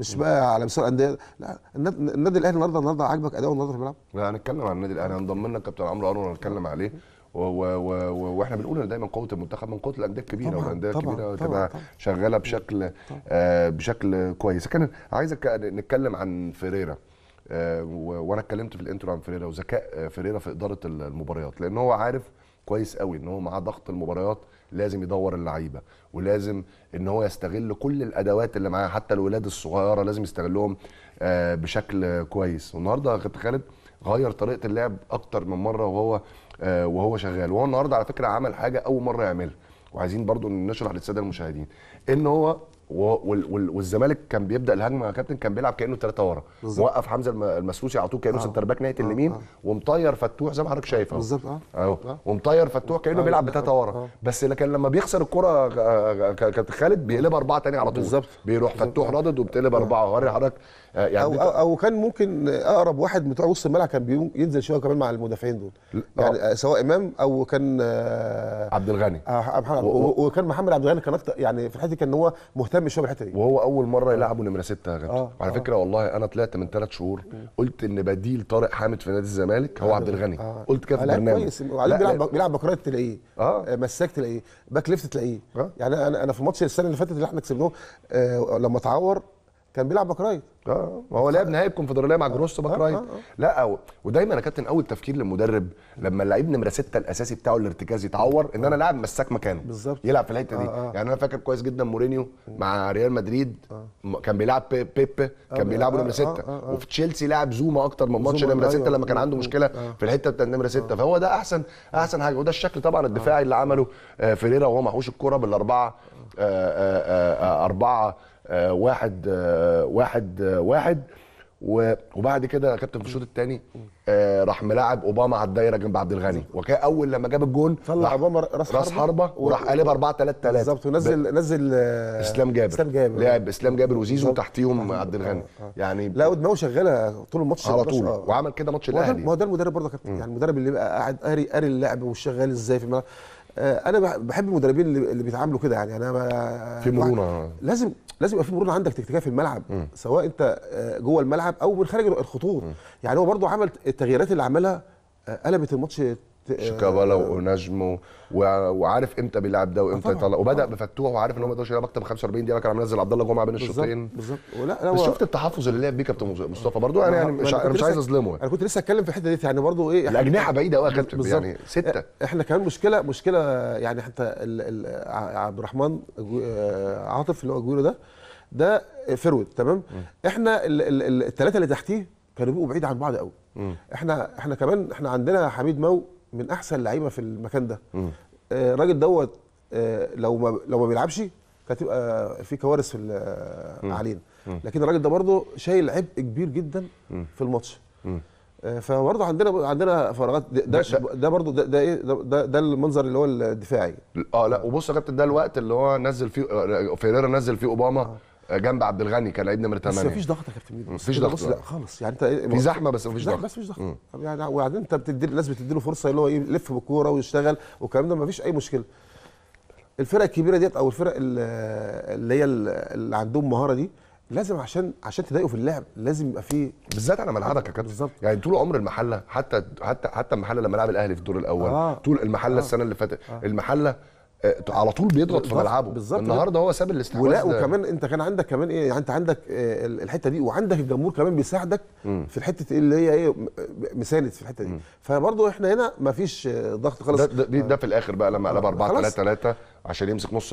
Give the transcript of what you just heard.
مش بقى على مستوى الانديه لا النادي الاهلي النهارده النهارده عاجبك اداؤه النهارده في الملعب لا هنتكلم عن النادي الاهلي هنضم لنا كابتن عمرو ارون هنتكلم عليه واحنا بنقول ان دايما قوه المنتخب من قوه الانديه الكبيره والانديه الكبيره تبقى شغاله بشكل آه بشكل كويس كان عايزك نتكلم عن فيريرا آه وانا اتكلمت في الانترو عن فيريرا وذكاء آه، فيريرا في اداره المباريات لان هو عارف كويس قوي ان هو معاه ضغط المباريات لازم يدور اللعيبه ولازم ان هو يستغل كل الادوات اللي معاه حتى الولاد الصغيره لازم يستغلهم آه، بشكل كويس والنهارده كابتن خالد غير طريقه اللعب اكتر من مره وهو آه، وهو شغال وهو النهارده على فكره عمل حاجه اول مره يعملها وعايزين برضو نشرح للساده المشاهدين ان هو والزمالك كان بيبدا الهجمه يا كابتن كان بيلعب كانه ثلاثه ورا موقف حمزه المسوسي على طول كانه آه. سنتر باك ناحيه آه. اليمين آه. ومطير فتوح زي ما حضرتك شايف آه. بالظبط اه آه. ومطير فتوح كانه آه. بيلعب بثلاثه ورا آه. بس لكن لما بيخسر الكره آه، آه، كابتن خالد بيقلبها اربعه ثاني على طول بالظبط بيروح فتوح رادد وبتقلب آه. اربعه وهاري حضرتك يعني أو, أو, او كان ممكن اقرب واحد بتوع وسط الملعب كان ينزل شويه كمان مع المدافعين دول يعني آه. سواء امام او كان عبد الغني آه محمد وكان محمد عبد الغني كان اكتر يعني في الحته كان هو مهتم مش هو الحته دي وهو اول مره آه. يلعبوا نمره 6 يا غدا آه. وعلى آه. فكره والله انا طلعت من ثلاث شهور قلت ان بديل طارق حامد في نادي الزمالك هو آه. عبد الغني آه. قلت كده في البرنامج آه، كويس وبعدين بيلعب بيلعب بكرات تلاقيه آه. مساك تلاقيه باك ليفت تلاقيه آه. يعني انا انا في ماتش السنه اللي فاتت اللي احنا كسبناه آه لما اتعور كان بيلعب باك رايت اه ما هو لعب نهائي الكونفدراليه مع جروس باك آه، رايت آه، آه. لا أو ودايما يا كابتن اول تفكير للمدرب لما اللعيب نمره 6 الاساسي بتاعه الارتكاز يتعور ان انا لاعب مساك مكانه بالظبط يلعب في الحته دي آه يعني انا فاكر كويس جدا مورينيو مع ريال مدريد آه. كان بيلعب بيب, بيب كان بيلعبه نمره 6 وفي تشيلسي لعب زوما اكتر من ماتش نمره 6 أيوه. لما كان عنده مشكله في الحته بتاع نمره 6 فهو ده احسن احسن حاجه وده الشكل طبعا الدفاعي اللي عمله فيريرا وهو محوش الكوره بالاربعه 4 1 1 1 وبعد كده يا كابتن في الشوط الثاني آه، راح ملاعب اوباما على الدايره جنب عبد الغني وكان اول لما جاب الجون طلع اوباما راس, راس حربه وراح قلب 4 3 3 بالظبط ونزل نزل آه، اسلام جابر اسلام جابر لعب اسلام جابر وزيزو تحتيهم عبد الغني آه يعني لا ودماغه شغاله طول الماتش على طول آه. وعمل كده ماتش الاهلي ما هو ده المدرب برضه كابتن يعني المدرب اللي بقى قاعد قاري قاري اللعب وشغال ازاي في الملعب آه، انا بحب المدربين اللي بيتعاملوا كده يعني انا في مرونه لازم لازم يبقى في مرونه عندك تكتيكيه في الملعب م. سواء انت آه، جوه الملعب او من خارج الخطوط م. يعني هو برضو عمل التغييرات اللي عملها آه، قلبت الماتش شيكابالا ونجم وعارف امتى بيلعب ده آه، وامتى يطلع وبدا آه. بفتوح وعارف ان هو ما يقدرش يلعب اكتر من 45 دقيقه كان عم ينزل عبد الله جمعه بين الشوطين بالظبط ولا لا بس شفت التحفظ اللي لعب بيه كابتن مصطفى برضه انا يعني مش, أنا مش عايز اظلمه انا كنت لسه اتكلم في الحته دي يعني برضه ايه الاجنحه بعيده قوي يا كابتن يعني سته احنا كمان مشكله مشكله يعني حتى عبد الرحمن آه، عاطف اللي هو جويرو ده ده فرود تمام احنا الثلاثه اللي تحتيه كانوا بيبقوا بعيد عن بعض قوي احنا احنا كمان احنا عندنا حميد مو من احسن اللعيبه في المكان ده آه، الراجل دوت آه، لو ما لو ما بيلعبش كانت تبقى في كوارث آه، علينا لكن الراجل ده برضه شايل عبء كبير جدا في الماتش فبرضه عندنا عندنا فراغات ده ده, ده برضه ده ده ايه ده, ده المنظر اللي هو الدفاعي اه لا وبص يا كابتن ده الوقت اللي هو نزل فيه فيريرا نزل فيه اوباما آه. جنب عبد الغني كان لعيب نمره 8 بس مفيش ضغط يا كابتن ميدو مفيش ضغط لا خالص يعني انت إيه، في زحمه بس مفيش ضغط بس مفيش ضغط يعني وبعدين انت بتدي الناس بتدي له فرصه اللي هو إيه، يلف بالكوره ويشتغل والكلام ده مفيش اي مشكله الفرق الكبيره ديت او الفرق اللي هي اللي عندهم مهاره دي لازم عشان عشان تضايقه في اللعب لازم يبقى فيه بالذات على ملعبك يا كابتن بالظبط يعني طول عمر المحله حتى حتى حتى المحله لما لعب الاهلي في الدور الاول آه. طول المحله آه. السنه اللي فاتت آه. المحله آه، على طول بيضغط في ملعبه بالظبط النهارده هو ساب الاستحواذ ولا وكمان انت كان عندك كمان ايه يعني انت عندك آه، الحته دي وعندك الجمهور كمان بيساعدك م. في الحته اللي هي ايه مساند في الحته دي فبرضه احنا هنا مفيش آه، ضغط خالص ده, ده, ده في الاخر بقى لما قلب 4 3 3 عشان يمسك نص